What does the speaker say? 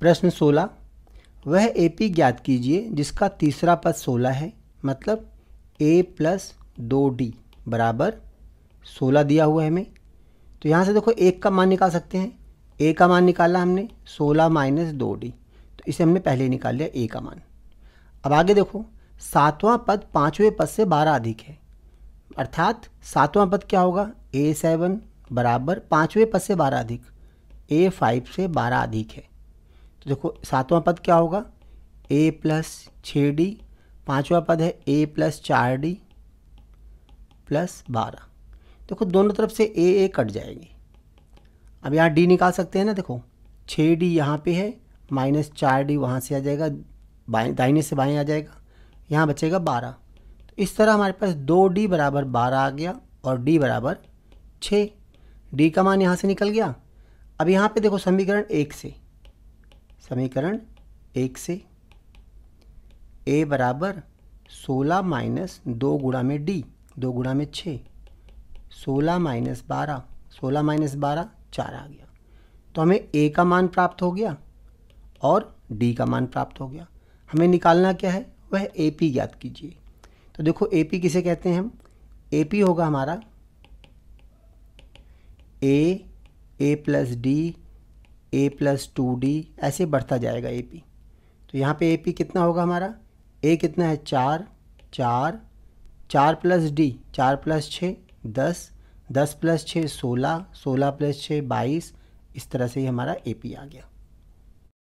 प्रश्न सोलह वह ए पी ज्ञात कीजिए जिसका तीसरा पद सोलह है मतलब ए प्लस दो डी बराबर सोलह दिया हुआ है हमें तो यहाँ से देखो एक का मान निकाल सकते हैं ए का मान निकाला हमने सोलह माइनस दो डी तो इसे हमने पहले निकाल लिया ए का मान अब आगे देखो सातवां पद पाँचवें पद से बारह अधिक है अर्थात सातवां पद क्या होगा ए सेवन बराबर पाँचवें पद से बारह अधिक ए फाइव से बारह अधिक है तो देखो सातवां पद क्या होगा ए प्लस छः डी पाँचवा पद है ए प्लस चार डी प्लस बारह देखो दोनों तरफ से ए a कट जाएगी अब यहाँ डी निकाल सकते हैं ना देखो छ डी यहाँ पर है माइनस चार डी वहाँ से आ जाएगा बाएँ दाइने से बाएँ आ जाएगा यहाँ बचेगा बारह तो इस तरह हमारे पास दो डी बराबर बारह आ गया और डी बराबर छ डी का मान यहाँ से निकल गया अब यहाँ पे देखो समीकरण एक से समीकरण एक से ए बराबर सोलह माइनस दो गुणा में डी दो गुणा में छः सोलह माइनस बारह सोलह माइनस बारह चार आ गया तो हमें ए का मान प्राप्त हो गया और डी का मान प्राप्त हो गया हमें निकालना क्या है वह ए पी ज्ञात कीजिए तो देखो ए पी किसे कहते हैं हम ए पी होगा हमारा A A plus D A plus two D ऐसे बढ़ता जाएगा ए पी तो यहाँ पे ए पी कितना होगा हमारा ए कितना है चार चार चार प्लस डी चार प्लस छः दस दस प्लस छः सोलह सोलह प्लस छः बाईस इस तरह से ही हमारा ए पी आ गया